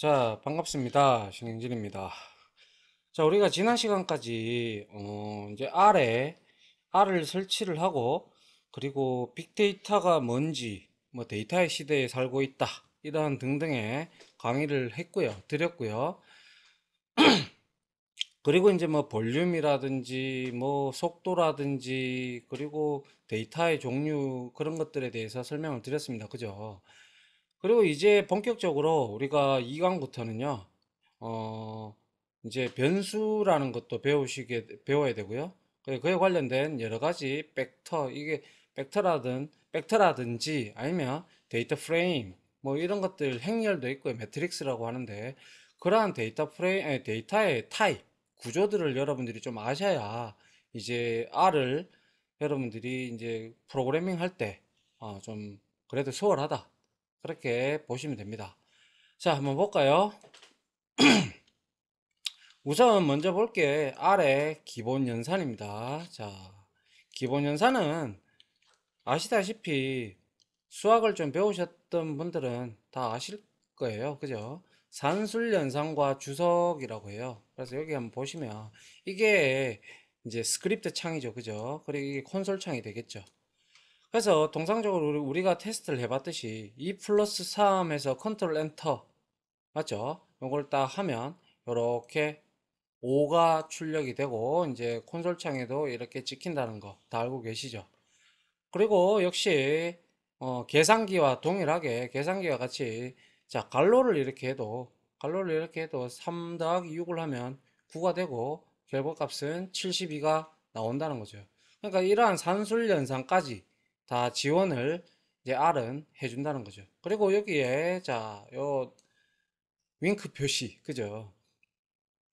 자 반갑습니다 신경진입니다 자 우리가 지난 시간까지 어 이제 R에 R을 설치를 하고 그리고 빅데이터가 뭔지 뭐 데이터의 시대에 살고 있다 이러 등등의 강의를 했고요 드렸고요 그리고 이제 뭐 볼륨이라든지 뭐 속도라든지 그리고 데이터의 종류 그런 것들에 대해서 설명을 드렸습니다 그죠 그리고 이제 본격적으로 우리가 2강부터는요, 어, 이제 변수라는 것도 배우시게, 배워야 되고요. 그에 관련된 여러 가지 벡터, 이게 벡터라든, 벡터라든지 아니면 데이터 프레임, 뭐 이런 것들 행렬도 있고요. 매트릭스라고 하는데, 그러한 데이터 프레임, 데이터의 타입, 구조들을 여러분들이 좀 아셔야 이제 R을 여러분들이 이제 프로그래밍 할 때좀 어, 그래도 수월하다 그렇게 보시면 됩니다. 자, 한번 볼까요? 우선 먼저 볼게 아래 기본 연산입니다. 자, 기본 연산은 아시다시피 수학을 좀 배우셨던 분들은 다 아실 거예요. 그죠? 산술 연산과 주석이라고 해요. 그래서 여기 한번 보시면 이게 이제 스크립트 창이죠. 그죠? 그리고 이게 콘솔 창이 되겠죠. 그래서 동상적으로 우리가 테스트를 해봤듯이 이 e 플러스 3에서 컨트롤 엔터 맞죠? 이걸 딱 하면 이렇게 5가 출력이 되고 이제 콘솔 창에도 이렇게 찍힌다는 거 다 알고 계시죠? 그리고 역시 어, 계산기와 동일하게 계산기와 같이 자 갈로를 이렇게 해도 갈로를 이렇게 해도 3 더하기 6을 하면 9가 되고 결과값은 72가 나온다는 거죠. 그러니까 이러한 산술 연산까지 다 지원을 이제 R은 해준다는 거죠. 그리고 여기에 자, 요 윙크 표시, 그죠?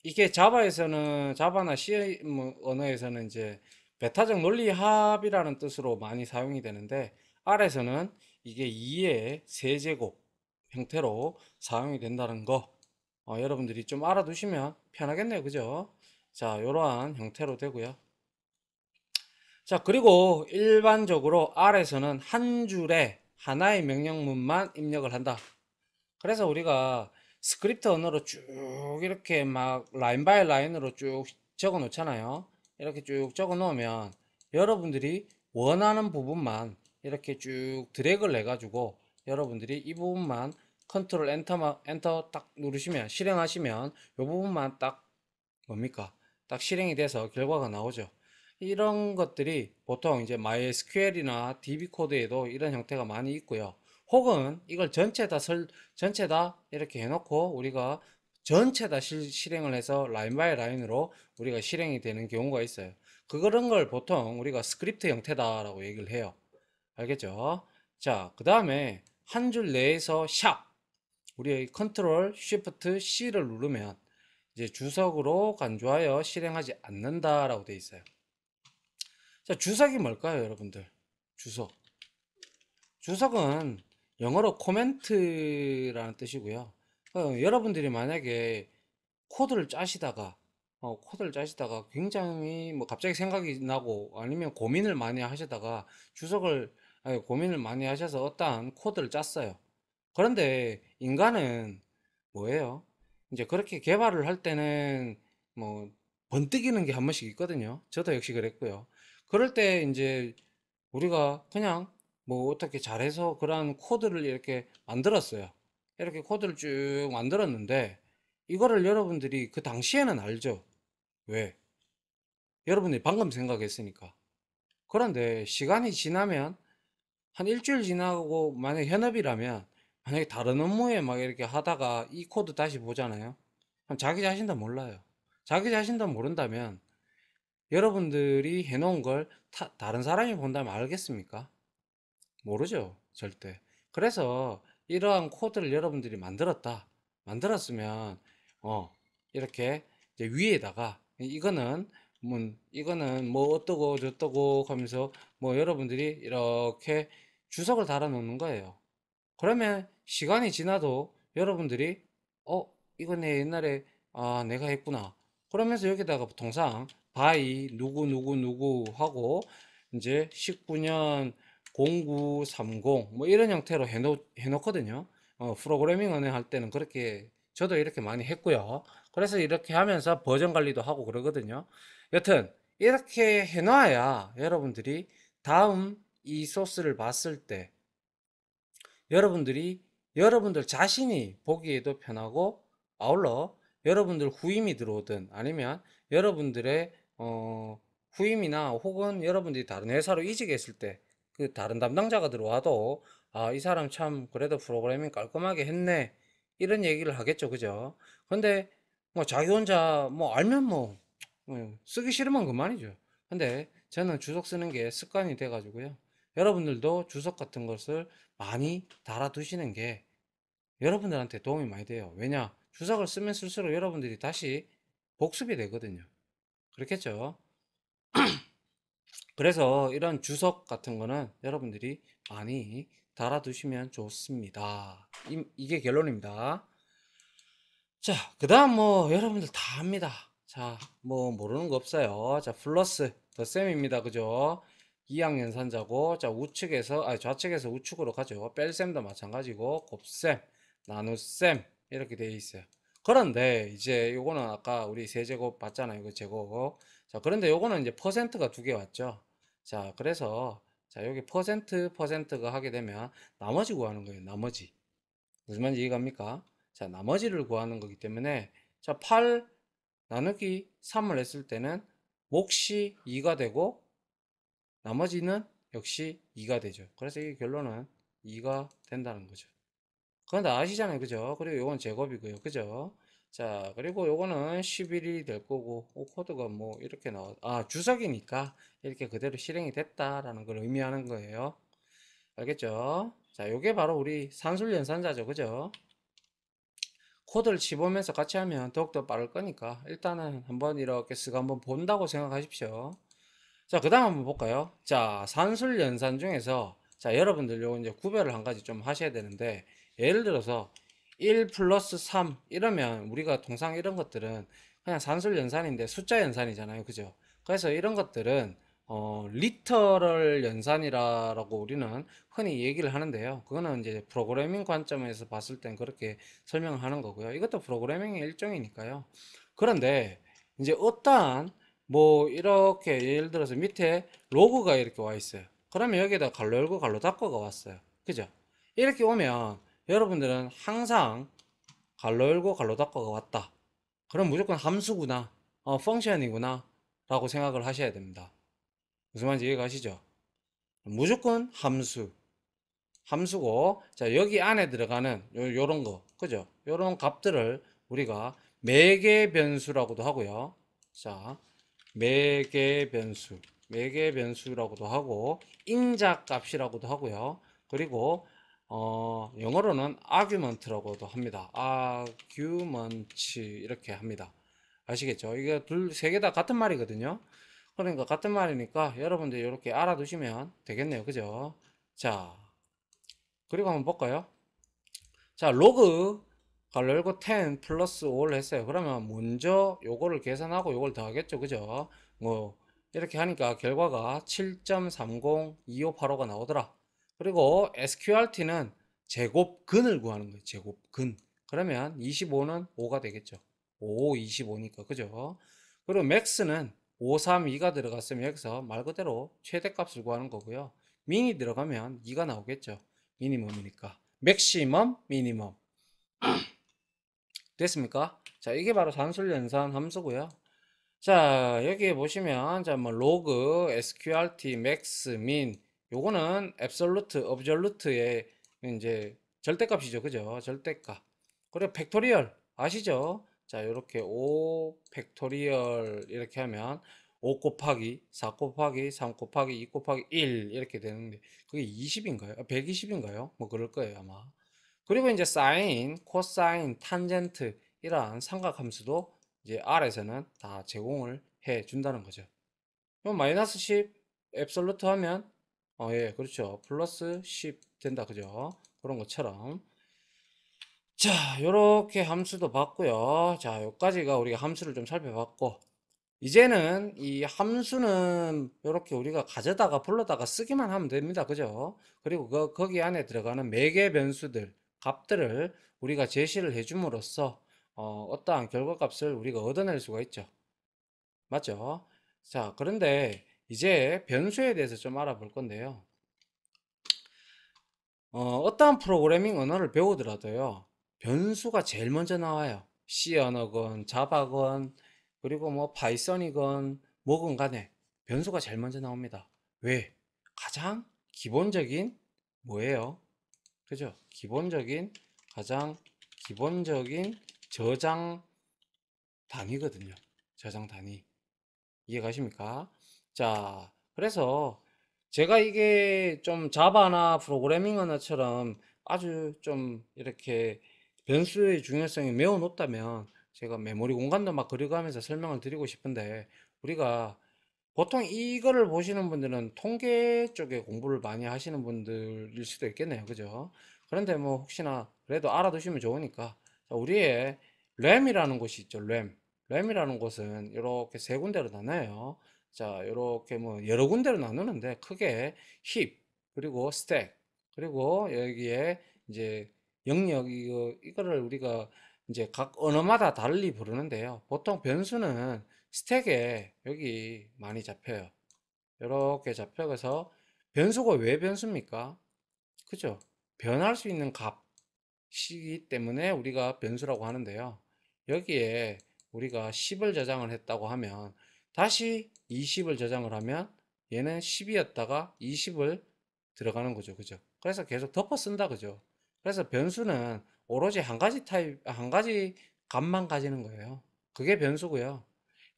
이게 자바에서는 자바나 C 언어에서는 이제 베타적 논리 합이라는 뜻으로 많이 사용이 되는데 R에서는 이게 2의 세제곱 형태로 사용이 된다는 거 어, 여러분들이 좀 알아두시면 편하겠네요 그죠 자 이러한 형태로 되고요 자 그리고 일반적으로 R에서는 한 줄에 하나의 명령문만 입력을 한다 그래서 우리가 스크립트 언어로 쭉 이렇게 막 라인 바이 라인으로 쭉 적어 놓잖아요 이렇게 쭉 적어 놓으면 여러분들이 원하는 부분만 이렇게 쭉 드래그를 해 가지고 여러분들이 이 부분만 컨트롤 엔터 엔터 딱 누르시면 실행하시면 이 부분만 딱 뭡니까 딱 실행이 돼서 결과가 나오죠 이런 것들이 보통 이제 MySQL이나 DB 코드에도 이런 형태가 많이 있고요. 혹은 이걸 전체 다 설, 전체 다 이렇게 해놓고 우리가 전체 다 실, 실행을 해서 라인 바이 라인으로 우리가 실행이 되는 경우가 있어요. 그런 걸 보통 우리가 스크립트 형태다라고 얘기를 해요. 알겠죠? 자, 그 다음에 한 줄 내에서 샵 우리의 컨트롤 쉬프트 C를 누르면 이제 주석으로 간주하여 실행하지 않는다라고 되어 있어요. 자, 주석이 뭘까요, 여러분들? 주석. 주석은 영어로 코멘트라는 뜻이고요. 어, 여러분들이 만약에 코드를 짜시다가 어, 코드를 짜시다가 굉장히 뭐 갑자기 생각이 나고 아니면 고민을 많이 하시다가 주석을 아니, 고민을 많이 하셔서 어떠한 코드를 짰어요. 그런데 인간은 뭐예요? 이제 그렇게 개발을 할 때는 뭐 번뜩이는 게 한 번씩 있거든요. 저도 역시 그랬고요. 그럴 때 이제 우리가 그냥 뭐 어떻게 잘해서 그러한 코드를 이렇게 만들었어요. 이렇게 코드를 쭉 만들었는데 이거를 여러분들이 그 당시에는 알죠. 왜? 여러분이 방금 생각했으니까. 그런데 시간이 지나면 한 일주일 지나고 만약 현업이라면 만약에 다른 업무에 막 이렇게 하다가 이 코드 다시 보잖아요. 그럼 자기 자신도 몰라요. 자기 자신도 모른다면 여러분들이 해놓은 걸 타, 다른 사람이 본다면 알겠습니까? 모르죠. 절대. 그래서 이러한 코드를 여러분들이 만들었다. 만들었으면, 어, 이렇게 위에다가, 이거는, 뭐, 이거는 뭐 어떠고 저떠고 하면서 뭐 여러분들이 이렇게 주석을 달아 놓는 거예요. 그러면 시간이 지나도 여러분들이, 어, 이거 내 옛날에, 아, 내가 했구나. 그러면서 여기다가 통상 바이 누구 누구 누구 하고 이제 19년 0930 뭐 이런 형태로 해놓, 해놓거든요. 어, 프로그래밍 은행 할 때는 그렇게 저도 이렇게 많이 했고요. 그래서 이렇게 하면서 버전 관리도 하고 그러거든요. 여튼 이렇게 해놔야 여러분들이 다음 이 소스를 봤을 때 여러분들이 여러분들 자신이 보기에도 편하고 아울러 여러분들 후임이 들어오든 아니면 여러분들의 어, 후임이나 혹은 여러분들이 다른 회사로 이직했을 때 그 다른 담당자가 들어와도 아, 이 사람 참 그래도 프로그래밍 깔끔하게 했네. 이런 얘기를 하겠죠. 그죠? 근데 뭐 자기 혼자 뭐 알면 뭐, 뭐 쓰기 싫으면 그만이죠. 근데 저는 주석 쓰는 게 습관이 돼 가지고요. 여러분들도 주석 같은 것을 많이 달아 두시는 게 여러분들한테 도움이 많이 돼요. 왜냐? 주석을 쓰면 쓸수록 여러분들이 다시 복습이 되거든요. 그렇겠죠. 그래서 이런 주석 같은 거는 여러분들이 많이 달아두시면 좋습니다. 이, 이게 결론입니다. 자, 그 다음 뭐 여러분들 다 합니다. 자, 뭐 모르는 거 없어요. 자, 플러스 더셈입니다. 그죠? 2학년 산자고 자 우측에서 아 좌측에서 우측으로 가죠 뺄셈도 마찬가지고 곱셈 나눗셈 이렇게 되어 있어요 그런데 이제 요거는 아까 우리 세제곱 봤잖아요. 이거 그 제곱. 자, 그런데 요거는 이제 퍼센트가 두 개 왔죠. 자, 그래서 자, 여기 퍼센트 퍼센트가 하게 되면 나머지 구하는 거예요. 나머지. 무슨 말인지 이해갑니까? 자, 나머지를 구하는 거기 때문에 자, 8 나누기 3을 했을 때는 몫이 2가 되고 나머지는 역시 2가 되죠. 그래서 이 결론은 2가 된다는 거죠. 그건 다 아시잖아요. 그죠? 그리고 요건 제곱이고요. 그죠? 자, 그리고 요거는 11이 될 거고, 코드가 뭐 이렇게 나와, 아, 주석이니까 이렇게 그대로 실행이 됐다라는 걸 의미하는 거예요. 알겠죠? 자, 요게 바로 우리 산술 연산자죠. 그죠? 코드를 집어면서 같이 하면 더욱더 빠를 거니까 일단은 한번 이렇게 쓰고 한번 본다고 생각하십시오. 자, 그 다음 한번 볼까요? 자, 산술 연산 중에서 자, 여러분들 요거 이제 구별을 한 가지 좀 하셔야 되는데 예를 들어서 1 플러스 3 이러면 우리가 동상 이런 것들은 그냥 산술 연산인데 숫자 연산이잖아요 그죠 그래서 이런 것들은 어, 리터럴 연산이라고 우리는 흔히 얘기를 하는데요. 그거는 이제 프로그래밍 관점에서 봤을 땐 그렇게 설명하는 거고요. 이것도 프로그래밍의 일종이니까요. 그런데 이제 어떠한 뭐 이렇게 예를 들어서 밑에 로그가 이렇게 와 있어요. 그러면 여기다 갈로 열고 갈로 닫고가 왔어요. 그죠? 이렇게 오면 여러분들은 항상 갈로 열고 갈로 닫고가 왔다. 그럼 무조건 함수구나, 어, 펑션이구나 라고 생각을 하셔야 됩니다. 무슨 말인지 이해가 시죠 무조건 함수. 함수고, 자, 여기 안에 들어가는 요, 요런 거, 그죠? 요런 값들을 우리가 매개 변수라고도 하고요. 자, 매개 변수. 매개 변수라고도 하고, 인자 값이라고도 하고요. 그리고 어, 영어로는 argument라고도 합니다. argument 이렇게 합니다. 아시겠죠? 이게 둘, 세 개 다 같은 말이거든요. 그러니까 같은 말이니까 여러분들 이렇게 알아두시면 되겠네요. 그죠? 자, 그리고 한번 볼까요? 자, log, 괄호 열고 10 플러스 5를 했어요. 그러면 먼저 요거를 계산하고 요걸 더하겠죠. 그죠? 뭐, 이렇게 하니까 결과가 7.302585가 나오더라. 그리고 SQRT는 제곱근을 구하는 거예요. 제곱근. 그러면 25는 5가 되겠죠. 5, 25니까. 그죠? 그리고 맥스는 5, 3, 2가 들어갔으면 여기서 말 그대로 최대값을 구하는 거고요. 민이 들어가면 2가 나오겠죠. 미니멈이니까. 맥시멈, 미니멈. 됐습니까? 자, 이게 바로 산술 연산 함수고요. 자, 여기 에 보시면 자, 뭐 로그, SQRT, 맥스, 민, 요거는 앱솔루트, 어브졸루트의 이제 절대값이죠. 그죠? 절대값. 그리고 팩토리얼 아시죠? 자, 요렇게5 팩토리얼 이렇게 하면 5 곱하기 4 곱하기 3 곱하기 2 곱하기 1 이렇게 되는데 그게 20인가요? 120인가요? 아, 뭐 그럴 거예요, 아마. 그리고 이제 사인, 코사인, 탄젠트 이러한 삼각함수도 이제 R에서는 다 제공을 해 준다는 거죠. 그럼 마이너스 10 앱솔루트 하면 어, 예, 그렇죠. 플러스 10 된다, 그죠? 그런 것처럼. 자, 요렇게 함수도 봤고요. 자, 여기까지가 우리가 함수를 좀 살펴봤고, 이제는 이 함수는 이렇게 우리가 가져다가 불러다가 쓰기만 하면 됩니다. 그죠? 그리고 그, 거기 안에 들어가는 매개 변수들, 값들을 우리가 제시를 해줌으로써 어, 떠한 결과값을 우리가 얻어낼 수가 있죠. 맞죠? 자, 그런데 이제 변수에 대해서 좀 알아볼 건데요. 어, 떠한 프로그래밍 언어를 배우더라도요. 변수가 제일 먼저 나와요. C 언어건 자바건 그리고 뭐 파이썬이건 뭐건 간에 변수가 제일 먼저 나옵니다. 왜? 가장 기본적인 뭐예요? 그죠? 기본적인 가장 기본적인 저장 단위거든요. 저장 단위. 이해가십니까? 자, 그래서 제가 이게 좀 자바나 프로그래밍 언어처럼 아주 좀 이렇게 변수의 중요성이 매우 높다면 제가 메모리 공간도 막 그려가면서 설명을 드리고 싶은데 우리가 보통 이거를 보시는 분들은 통계 쪽에 공부를 많이 하시는 분들일 수도 있겠네요. 그죠? 그런데 뭐 혹시나 그래도 알아두시면 좋으니까 우리의 램이라는 곳이 있죠. 램. 램이라는 곳은 이렇게 세 군데로 나눠요. 자, 이렇게 뭐 여러 군데로 나누는데 크게 힙 그리고 스택 그리고 여기에 이제 영역 이거 이거를 우리가 이제 각 언어마다 달리 부르는데요. 보통 변수는 스택에 여기 많이 잡혀요. 이렇게 잡혀서 변수가 왜 변수입니까? 그죠? 변할 수 있는 값이기 때문에 우리가 변수라고 하는데요. 여기에 우리가 10을 저장을 했다고 하면 다시 20을 저장을 하면 얘는 10이었다가 20을 들어가는 거죠. 그죠? 그래서 계속 덮어 쓴다. 그죠? 그래서 변수는 오로지 한 가지 타입, 한 가지 값만 가지는 거예요. 그게 변수고요.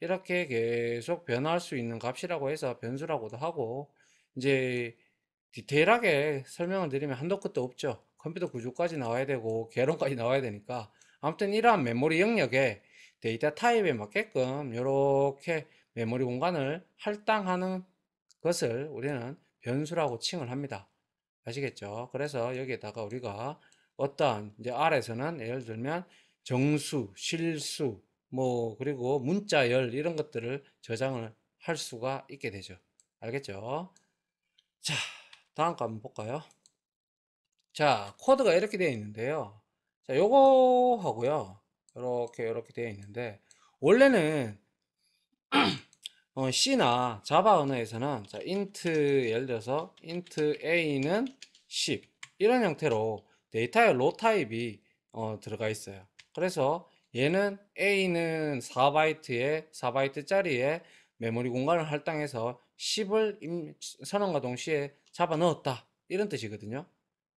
이렇게 계속 변화할 수 있는 값이라고 해서 변수라고도 하고 이제 디테일하게 설명을 드리면 한도 끝도 없죠. 컴퓨터 구조까지 나와야 되고 개론까지 나와야 되니까 아무튼 이러한 메모리 영역에 데이터 타입에 맞게끔 이렇게 메모리 예, 공간을 할당하는 것을 우리는 변수라고 칭을 합니다. 아시겠죠? 그래서 여기에다가 우리가 어떤 이제 아래서는 예를 들면 정수, 실수, 뭐 그리고 문자열 이런 것들을 저장을 할 수가 있게 되죠. 알겠죠? 자, 다음 거 한번 볼까요? 자, 코드가 이렇게 되어 있는데요. 자, 요거 하고요. 이렇게 이렇게 되어 있는데 원래는 어, C나 자바 언어에서는 자, int 예를 들어서 int a는 10 이런 형태로 데이터의 로 타입이 어, 들어가 있어요. 그래서 얘는 a는 4바이트에 4바이트짜리에 메모리 공간을 할당해서 10을 선언과 동시에 잡아 넣었다 이런 뜻이거든요.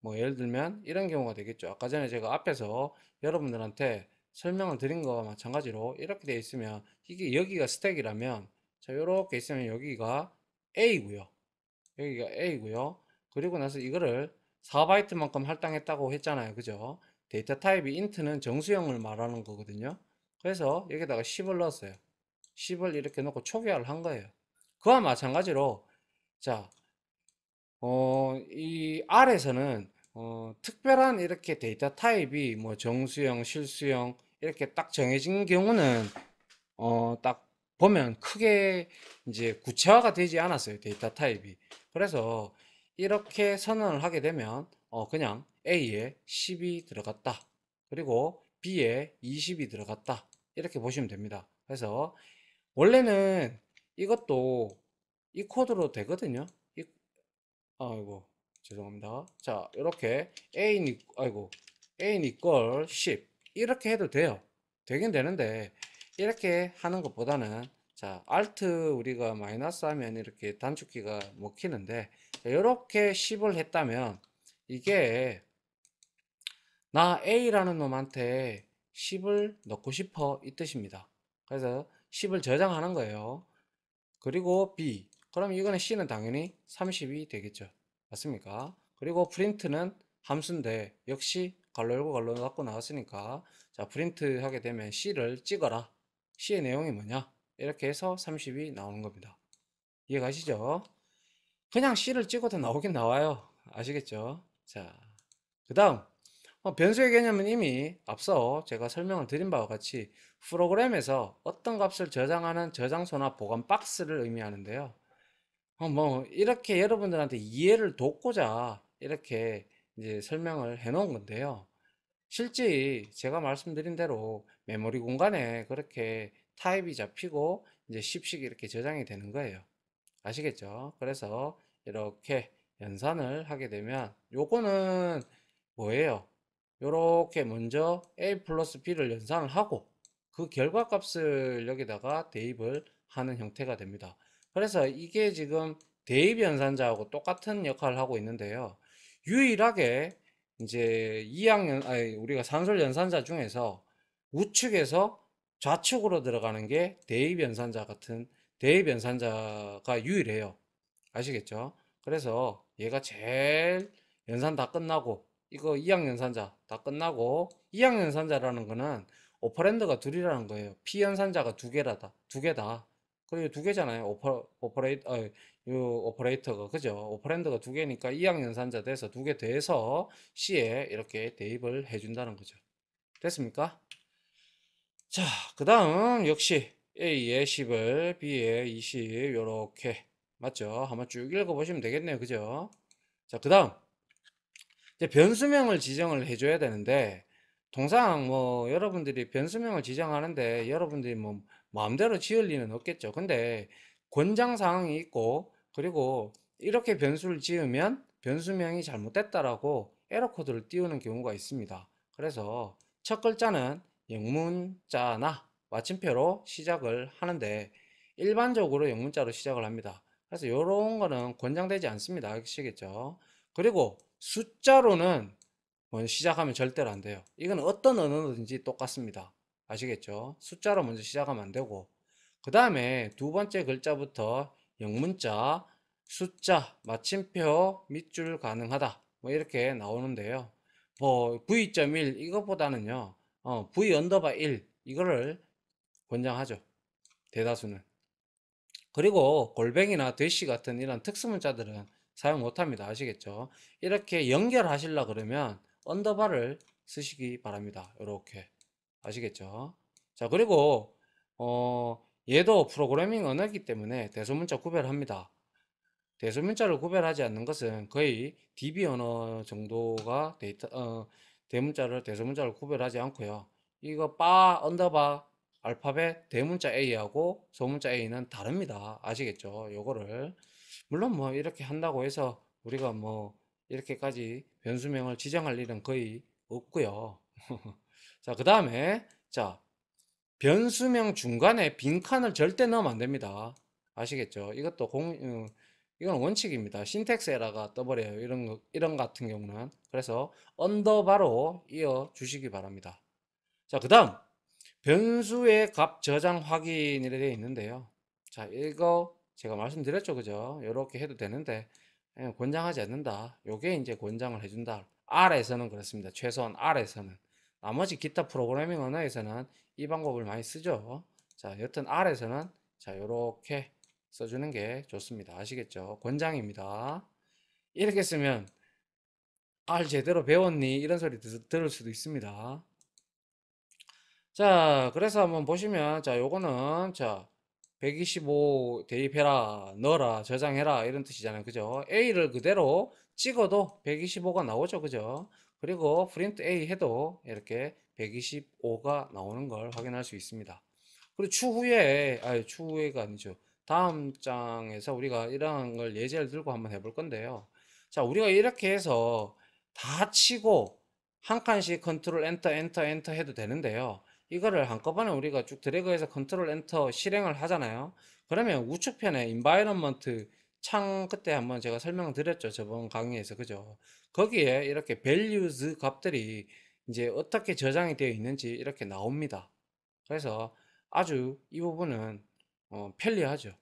뭐 예를 들면 이런 경우가 되겠죠. 아까 전에 제가 앞에서 여러분들한테 설명을 드린 거와 마찬가지로 이렇게 되어 있으면 이게 여기가 스택이라면 자, 이렇게 있으면 여기가 A고요. 여기가 A고요. 그리고 나서 이거를 4바이트만큼 할당했다고 했잖아요. 그죠? 데이터 타입이 인트는 정수형을 말하는 거거든요. 그래서 여기다가 10을 넣었어요. 10을 이렇게 넣고 초기화를 한 거예요. 그와 마찬가지로 자, 어, 이 R에서는 어, 특별한 이렇게 데이터 타입이 뭐 정수형, 실수형 이렇게 딱 정해진 경우는 어, 딱 보면 크게 이제 구체화가 되지 않았어요. 데이터 타입이. 그래서 이렇게 선언을 하게 되면 어 그냥 A에 10이 들어갔다. 그리고 B에 20이 들어갔다. 이렇게 보시면 됩니다. 그래서 원래는 이것도 이 코드로 되거든요. 이, 아이고 죄송합니다. 자 이렇게 A는 아이고 A는 걸10 이렇게 해도 돼요. 되긴 되는데 이렇게 하는 것보다는 자 Alt 우리가 마이너스 하면 이렇게 단축키가 먹히는데 이렇게 10을 했다면 이게 나 A라는 놈한테 10을 넣고 싶어 이 뜻입니다 그래서 10을 저장하는 거예요 그리고 B 그럼 이거는 C는 당연히 30이 되겠죠 맞습니까 그리고 프린트는 함수인데 역시 갈로 열고 갈로 닫고 나왔으니까 자 프린트 하게 되면 C를 찍어라 C의 내용이 뭐냐? 이렇게 해서 30이 나오는 겁니다. 이해가시죠? 그냥 C를 찍어도 나오긴 나와요. 아시겠죠? 자, 그 다음 어, 변수의 개념은 이미 앞서 제가 설명을 드린 바와 같이 프로그램에서 어떤 값을 저장하는 저장소나 보관 박스를 의미하는데요. 어, 뭐 이렇게 여러분들한테 이해를 돕고자 이렇게 이제 설명을 해 놓은 건데요. 실제 제가 말씀드린 대로 메모리 공간에 그렇게 타입이 잡히고 이제 십씩 이렇게 저장이 되는 거예요. 아시겠죠? 그래서 이렇게 연산을 하게 되면 요거는 뭐예요? 요렇게 먼저 a 플러스 b를 연산을 하고 그 결과 값을 여기다가 대입을 하는 형태가 됩니다. 그래서 이게 지금 대입 연산자하고 똑같은 역할을 하고 있는데요. 유일하게 이제 2학년 아니 우리가 산술 연산자 중에서 우측에서 좌측으로 들어가는 게 대입 연산자 같은 대입 연산자가 유일해요. 아시겠죠? 그래서 얘가 제일 연산 다 끝나고 이거 2학 연산자 다 끝나고 2학 연산자라는 거는 오퍼랜드가 둘이라는 거예요. P 연산자가 두 개라다. 두 개다. 그리고 두 개잖아요. 오퍼 오퍼레이트 어, 요 오퍼레이터가 그죠 오퍼랜드가 두 개니까 2학년산자 돼서 두 개 돼서 C에 이렇게 대입을 해준다는 거죠 됐습니까? 자그 다음 역시 A에 10을 B에 20 요렇게 맞죠? 한번 쭉 읽어보시면 되겠네요 그죠? 자그 다음 이제 변수명을 지정을 해줘야 되는데 통상 뭐 여러분들이 변수명을 지정하는데 여러분들이 뭐 마음대로 지을 리는 없겠죠 근데 권장사항이 있고 그리고 이렇게 변수를 지으면 변수명이 잘못됐다라고 에러 코드를 띄우는 경우가 있습니다. 그래서 첫 글자는 영문자나 마침표로 시작을 하는데 일반적으로 영문자로 시작을 합니다. 그래서 이런 거는 권장되지 않습니다. 아시겠죠? 그리고 숫자로는 먼저 시작하면 절대로 안 돼요. 이건 어떤 언어든지 똑같습니다. 아시겠죠? 숫자로 먼저 시작하면 안 되고 그 다음에 두 번째 글자부터 영문자, 숫자, 마침표, 밑줄 가능하다. 뭐 이렇게 나오는데요. 뭐 v.1 이것보다는요. 어, v 언더바 1 이거를 권장하죠. 대다수는. 그리고 골뱅이나 대시 같은 이런 특수문자들은 사용 못합니다. 아시겠죠? 이렇게 연결하시려 그러면 언더바를 쓰시기 바랍니다. 이렇게 아시겠죠? 자 그리고 어 얘도 프로그래밍 언어이기 때문에 대소문자 구별합니다. 대소문자를 구별하지 않는 것은 거의 DB 언어 정도가 데이터, 어, 대문자를 대소문자를 구별하지 않고요. 이거 바 언더바 알파벳 대문자 A하고 소문자 A는 다릅니다. 아시겠죠? 요거를 물론 뭐 이렇게 한다고 해서 우리가 뭐 이렇게까지 변수명을 지정할 일은 거의 없고요. 자, 그 다음에 자 변수명 중간에 빈칸을 절대 넣으면 안 됩니다. 아시겠죠? 이것도 공, 어, 이건 원칙입니다. 신텍스 에러가 떠버려요. 이런 거, 이런 같은 경우는. 그래서 언더바로 이어 주시기 바랍니다. 자, 그 다음. 변수의 값 저장 확인이 되어 있는데요. 자, 이거 제가 말씀드렸죠. 그죠? 이렇게 해도 되는데, 예, 권장하지 않는다. 요게 이제 권장을 해준다. R에서는 그렇습니다. 최소한 R에서는. 나머지 기타 프로그래밍 언어에서는 이 방법을 많이 쓰죠. 자, 여튼 R에서는 자, 요렇게 써주는 게 좋습니다. 아시겠죠? 권장입니다. 이렇게 쓰면 R 제대로 배웠니? 이런 소리 들을 수도 있습니다. 자, 그래서 한번 보시면 자, 요거는 자, 125 대입해라, 넣어라, 저장해라 이런 뜻이잖아요. 그죠? A를 그대로 찍어도 125가 나오죠. 그죠? 그리고 프린트 A 해도 이렇게 125가 나오는 걸 확인할 수 있습니다. 그리고 추후에, 아니, 추후에가 아니죠. 다음 장에서 우리가 이러한 걸 예제를 들고 한번 해볼 건데요. 자, 우리가 이렇게 해서 다 치고 한 칸씩 컨트롤 엔터, 엔터, 엔터 해도 되는데요. 이거를 한꺼번에 우리가 쭉 드래그해서 컨트롤 엔터 실행을 하잖아요. 그러면 우측편에 인바이런먼트 창 그때 한번 제가 설명드렸죠. 저번 강의에서. 그죠? 거기에 이렇게 values 값들이 이제 어떻게 저장이 되어 있는지 이렇게 나옵니다. 그래서 아주 이 부분은 어, 편리하죠.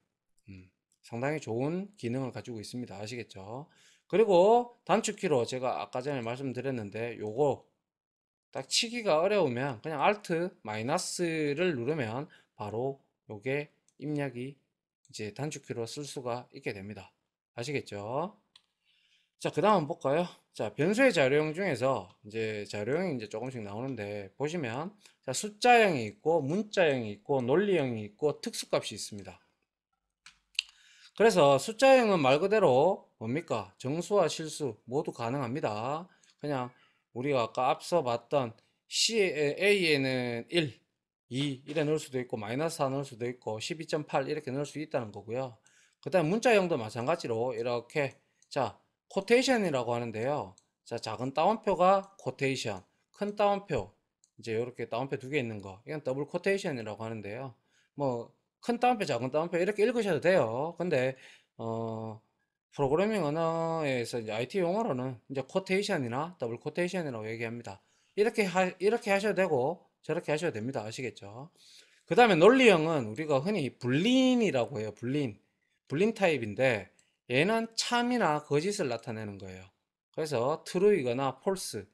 음, 상당히 좋은 기능을 가지고 있습니다. 아시겠죠? 그리고 단축키로 제가 아까 전에 말씀드렸는데 요거 딱 치기가 어려우면 그냥 Alt 마이너스를 누르면 바로 요게 입력이 이제 단축키로 쓸 수가 있게 됩니다. 아시겠죠? 자, 그 다음 볼까요? 자, 변수의 자료형 중에서 이제 자료형이 이제 조금씩 나오는데 보시면 자, 숫자형이 있고 문자형이 있고 논리형이 있고 특수값이 있습니다. 그래서 숫자형은 말 그대로 뭡니까? 정수와 실수 모두 가능합니다. 그냥 우리가 아까 앞서 봤던 C, A에는 1, 2 이래 넣을 수도 있고 마이너스 4 넣을 수도 있고 12.8 이렇게 넣을 수 있다는 거고요. 그 다음 문자형도 마찬가지로 이렇게 자 코테이션이라고 하는데요. 자 작은 따옴표가 코테이션 큰 따옴표 이제 이렇게 따옴표 두 개 있는 거 이건 더블 코테이션이라고 하는데요. 뭐 큰 따옴표 작은 따옴표 이렇게 읽으셔도 돼요. 근데 어 프로그래밍 언어에서 이제 IT 용어로는 이제 코테이션이나 더블 코테이션이라고 얘기합니다. 이렇게 하, 이렇게 하셔도 되고 저렇게 하셔도 됩니다. 아시겠죠? 그 다음에 논리형은 우리가 흔히 불린이라고 해요. 불린. 불린 타입인데 얘는 참이나 거짓을 나타내는 거예요. 그래서 true이거나 false.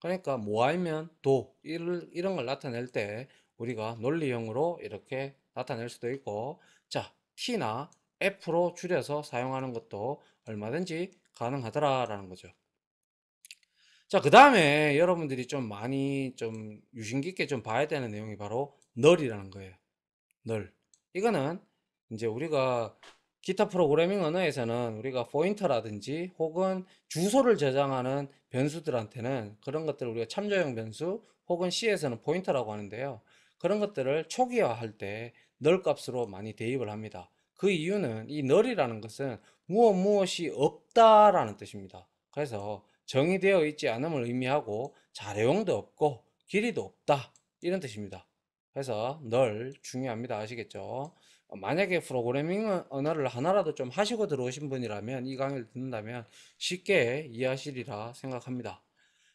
그러니까 뭐 아니면 도 이런 걸 나타낼 때 우리가 논리형으로 이렇게 나타낼 수도 있고 자 t나 f로 줄여서 사용하는 것도 얼마든지 가능하더라라는 거죠. 자, 그 다음에 여러분들이 좀 많이 좀 유심 깊게 좀 봐야 되는 내용이 바로 널이라는 거예요. 널. 이거는 이제 우리가 기타 프로그래밍 언어에서는 우리가 포인터라든지 혹은 주소를 저장하는 변수들한테는 그런 것들을 우리가 참조형 변수 혹은 C에서는 포인터라고 하는데요. 그런 것들을 초기화할 때 널 값으로 많이 대입을 합니다. 그 이유는 이 널이라는 것은 무엇 무엇이 없다라는 뜻입니다. 그래서 정의되어 있지 않음을 의미하고 자료용도 없고 길이도 없다 이런 뜻입니다. 그래서 널 중요합니다. 아시겠죠? 만약에 프로그래밍 언어를 하나라도 좀 하시고 들어오신 분이라면 이 강의를 듣는다면 쉽게 이해하시리라 생각합니다.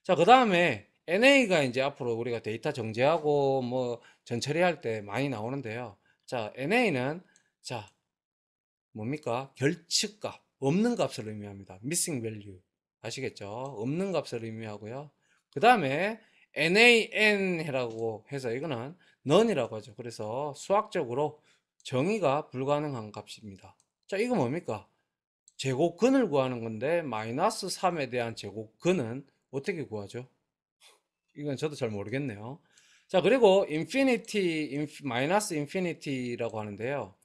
자, 그 다음에 NA가 이제 앞으로 우리가 데이터 정제하고 뭐 전처리할 때 많이 나오는데요. 자, NA는 자, 뭡니까? 결측값, 없는 값을 의미합니다. missing value. 아시겠죠? 없는 값을 의미하고요. 그 다음에 nan이라고 해서 이거는 non이라고 하죠. 그래서 수학적으로 정의가 불가능한 값입니다. 자, 이거 뭡니까? 제곱근을 구하는 건데 마이너스 3에 대한 제곱근은 어떻게 구하죠? 이건 저도 잘 모르겠네요. 자, 그리고 인피니티 마이너스 인피니티라고 하는데요.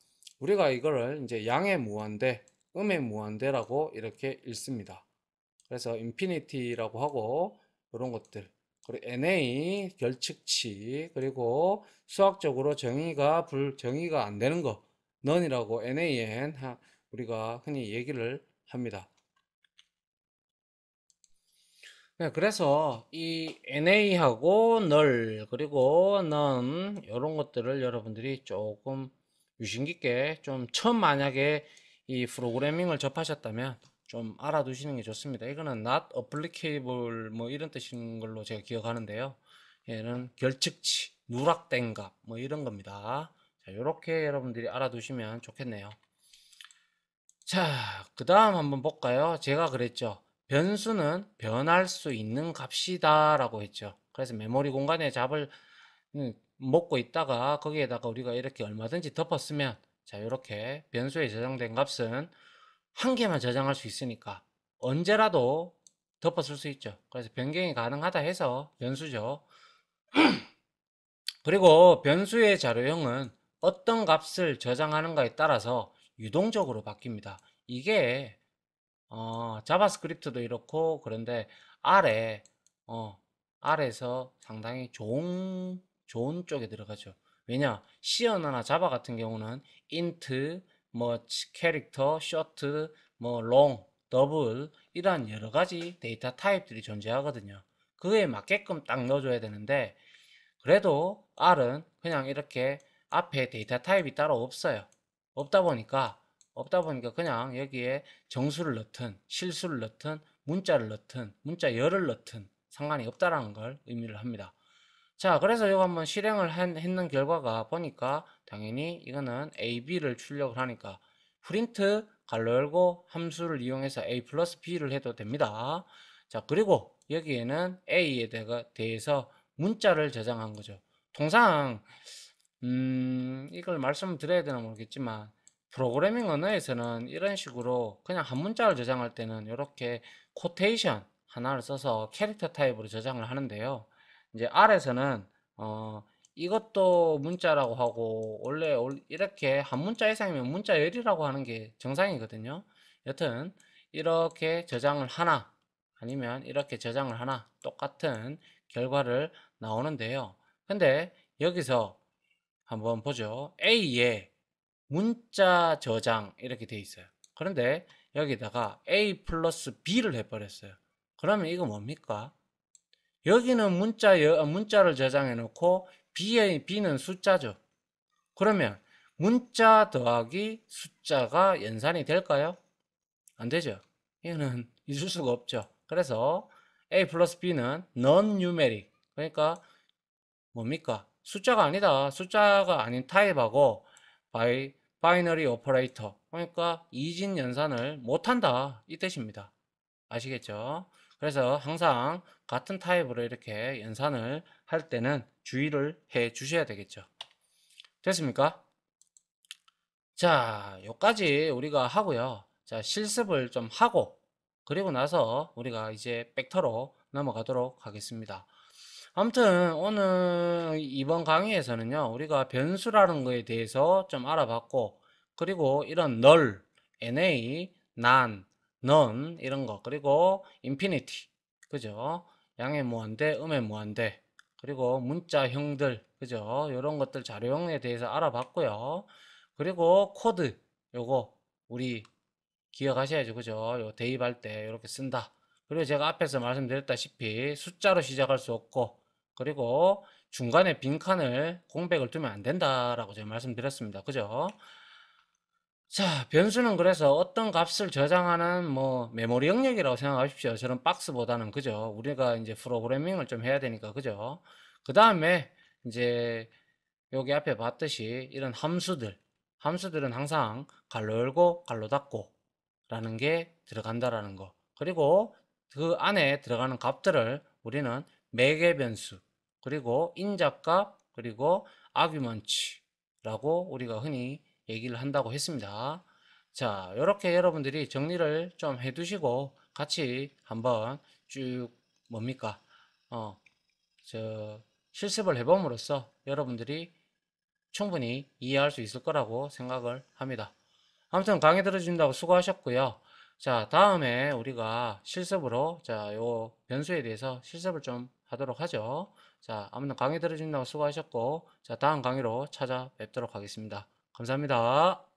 우리가 이거를 이제 양의 무한대, 음의 무한대라고 이렇게 읽습니다. 그래서 인피니티라고 하고 이런 것들 그리고 NA 결측치 그리고 수학적으로 정의가 불 정의가 안 되는 거 n n o e 이라고 NAN 우리가 흔히 얘기를 합니다. 네, 그래서 이 NA하고 null 그리고 none 이런 것들을 여러분들이 조금 유심 깊게 좀 처음 만약에 이 프로그래밍을 접하셨다면 좀 알아두시는 게 좋습니다. 이거는 not applicable 뭐 이런 뜻인 걸로 제가 기억하는데요. 얘는 결측치, 누락된 값 뭐 이런 겁니다. 자, 요렇게 여러분들이 알아두시면 좋겠네요. 자, 그 다음 한번 볼까요? 제가 그랬죠. 변수는 변할 수 있는 값이다 라고 했죠. 그래서 메모리 공간에 잡을 음, 먹고 있다가 거기에다가 우리가 이렇게 얼마든지 덮었으면 자, 이렇게 변수에 저장된 값은 한 개만 저장할 수 있으니까 언제라도 덮어 쓸 수 있죠. 그래서 변경이 가능하다 해서 변수죠. 그리고 변수의 자료형은 어떤 값을 저장하는가에 따라서 유동적으로 바뀝니다. 이게 어, 자바스크립트도 이렇고 그런데 아래 어, 아에서 상당히 좋은 좋은 쪽에 들어가죠. 왜냐? C 언어나 자바 같은 경우는 int, 뭐 캐릭터, 쇼트, 뭐 롱, 더블 이런 여러 가지 데이터 타입들이 존재하거든요. 그에 맞게끔 딱 넣어줘야 되는데 그래도 R은 그냥 이렇게 앞에 데이터 타입이 따로 없어요. 없다 보니까 없다 보니까 그냥 여기에 정수를 넣든 실수를 넣든 문자를 넣든 문자 열을 넣든 상관이 없다라는 걸 의미를 합니다. 자 그래서 이거 한번 실행을 했는 결과가 보니까 당연히 이거는 AB를 출력을 하니까 프린트 갈로 열고 함수를 이용해서 A 플러스 B를 해도 됩니다. 자 그리고 여기에는 A에 대해서 문자를 저장한 거죠. 통상 음 이걸 말씀드려야 되나 모르겠지만 프로그래밍 언어에서는 이런 식으로 그냥 한 문자를 저장할 때는 이렇게 코테이션 하나를 써서 캐릭터 타입으로 저장을 하는데요. 이제 R에서는 어 이것도 문자라고 하고 원래 이렇게 한 문자 이상이면 문자 열이라고 하는 게 정상이거든요. 여튼 이렇게 저장을 하나 아니면 이렇게 저장을 하나 똑같은 결과를 나오는데요. 근데 여기서 한번 보죠. A에 문자 저장 이렇게 돼 있어요. 그런데 여기다가 A 플러스 B를 해버렸어요. 그러면 이거 뭡니까? 여기는 문자, 문자를 저장해 놓고 B의 B는 숫자죠. 그러면 문자 더하기 숫자가 연산이 될까요? 안 되죠. 이거는 있을 수가 없죠. 그래서 A 플러스 B는 non-numeric. 그러니까 뭡니까? 숫자가 아니다. 숫자가 아닌 타입하고 바이, 바이너리 오퍼레이터. 그러니까 이진 연산을 못한다. 이 뜻입니다. 아시겠죠? 그래서 항상 같은 타입으로 이렇게 연산을 할 때는 주의를 해 주셔야 되겠죠. 됐습니까? 자, 여기까지 우리가 하고요. 자, 실습을 좀 하고 그리고 나서 우리가 이제 벡터로 넘어가도록 하겠습니다. 아무튼 오늘 이번 강의에서는요. 우리가 변수라는 거에 대해서 좀 알아봤고 그리고 이런 널, na, nan, non 이런 거 그리고 인피니티 그죠? 양의 무한대, 음의 무한대 그리고 문자형들 그죠 요런 것들 자료형에 대해서 알아봤고요 그리고 코드 요거 우리 기억하셔야죠 그죠 요 대입할 때 이렇게 쓴다 그리고 제가 앞에서 말씀드렸다시피 숫자로 시작할 수 없고 그리고 중간에 빈칸을 공백을 두면 안 된다라고 제가 말씀드렸습니다 그죠 자, 변수는 그래서 어떤 값을 저장하는 뭐 메모리 영역이라고 생각하십시오. 저런 박스보다는 그죠. 우리가 이제 프로그래밍을 좀 해야 되니까 그죠. 그 다음에 이제 여기 앞에 봤듯이 이런 함수들, 함수들은 항상 갈로 열고 갈로 닫고 라는 게 들어간다라는 거. 그리고 그 안에 들어가는 값들을 우리는 매개 변수, 그리고 인자값, 그리고 아규먼치라고 우리가 흔히 얘기를 한다고 했습니다. 자, 이렇게 여러분들이 정리를 좀 해두시고 같이 한번 쭉 뭡니까? 어, 저 실습을 해봄으로써 여러분들이 충분히 이해할 수 있을 거라고 생각을 합니다. 아무튼 강의 들어준다고 수고하셨고요. 자, 다음에 우리가 실습으로 자, 요 변수에 대해서 실습을 좀 하도록 하죠. 자, 아무튼 강의 들어준다고 수고하셨고 자, 다음 강의로 찾아뵙도록 하겠습니다. 감사합니다.